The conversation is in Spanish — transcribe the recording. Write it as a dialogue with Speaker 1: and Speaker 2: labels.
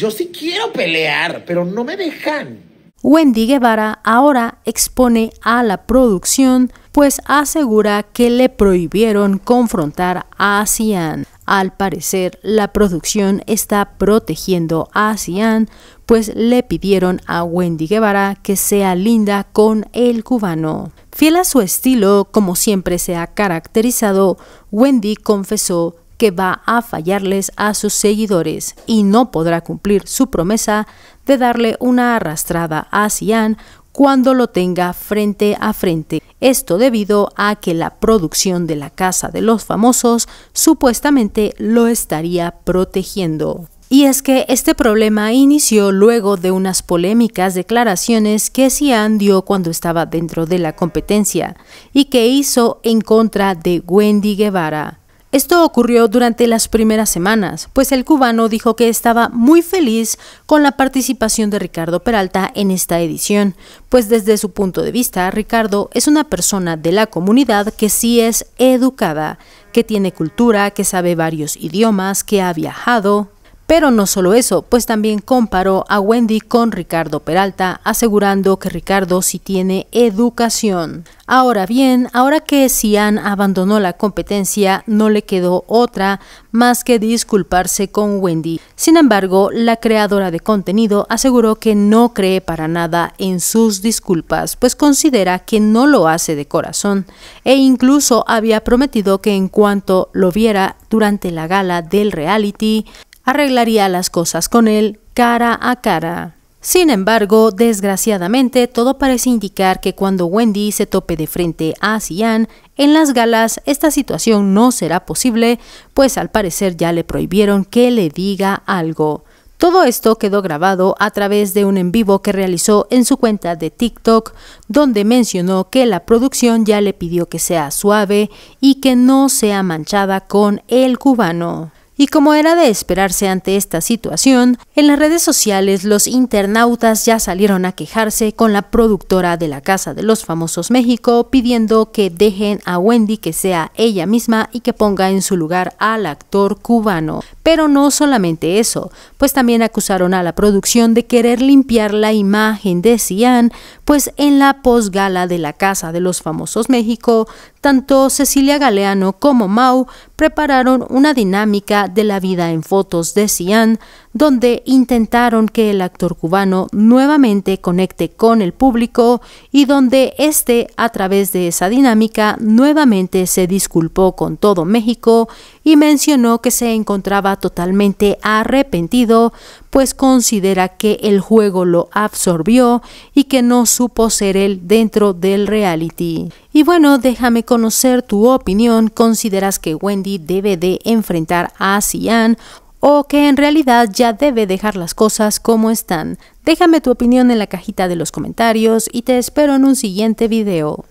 Speaker 1: Yo sí quiero pelear, pero no me dejan. Wendy Guevara ahora expone a la producción, pues asegura que le prohibieron confrontar a Cian. Al parecer, la producción está protegiendo a Cian, pues le pidieron a Wendy Guevara que sea linda con el cubano. Fiel a su estilo, como siempre se ha caracterizado, Wendy confesó que va a fallarles a sus seguidores y no podrá cumplir su promesa de darle una arrastrada a Sian cuando lo tenga frente a frente. Esto debido a que la producción de la Casa de los Famosos supuestamente lo estaría protegiendo. Y es que este problema inició luego de unas polémicas declaraciones que Sian dio cuando estaba dentro de la competencia y que hizo en contra de Wendy Guevara. Esto ocurrió durante las primeras semanas, pues el cubano dijo que estaba muy feliz con la participación de Ricardo Peralta en esta edición, pues desde su punto de vista, Ricardo es una persona de la comunidad que sí es educada, que tiene cultura, que sabe varios idiomas, que ha viajado, pero no solo eso, pues también comparó a Wendy con Ricardo Peralta, asegurando que Ricardo sí tiene educación. Ahora bien, ahora que Cian abandonó la competencia, no le quedó otra más que disculparse con Wendy. Sin embargo, la creadora de contenido aseguró que no cree para nada en sus disculpas, pues considera que no lo hace de corazón e incluso había prometido que en cuanto lo viera durante la gala del reality, arreglaría las cosas con él cara a cara. Sin embargo, desgraciadamente, todo parece indicar que cuando Wendy se tope de frente a Cian en las galas, esta situación no será posible, pues al parecer ya le prohibieron que le diga algo. Todo esto quedó grabado a través de un en vivo que realizó en su cuenta de TikTok, donde mencionó que la producción ya le pidió que sea suave y que no sea manchada con el cubano. Y como era de esperarse ante esta situación, en las redes sociales los internautas ya salieron a quejarse con la productora de la Casa de los Famosos México pidiendo que dejen a Wendy que sea ella misma y que ponga en su lugar al actor cubano. Pero no solamente eso, pues también acusaron a la producción de querer limpiar la imagen de Cian, pues en la posgala de la Casa de los Famosos México tanto Cecilia Galeano como Mau prepararon una dinámica de la vida en fotos de Cian, donde intentaron que el actor cubano nuevamente conecte con el público y donde este, a través de esa dinámica, nuevamente se disculpó con todo México y mencionó que se encontraba totalmente arrepentido, pues considera que el juego lo absorbió y que no supo ser él dentro del reality. Y bueno, déjame conocer tu opinión. ¿Consideras que Wendy debe de enfrentar a Sian o que en realidad ya debe dejar las cosas como están? Déjame tu opinión en la cajita de los comentarios y te espero en un siguiente video.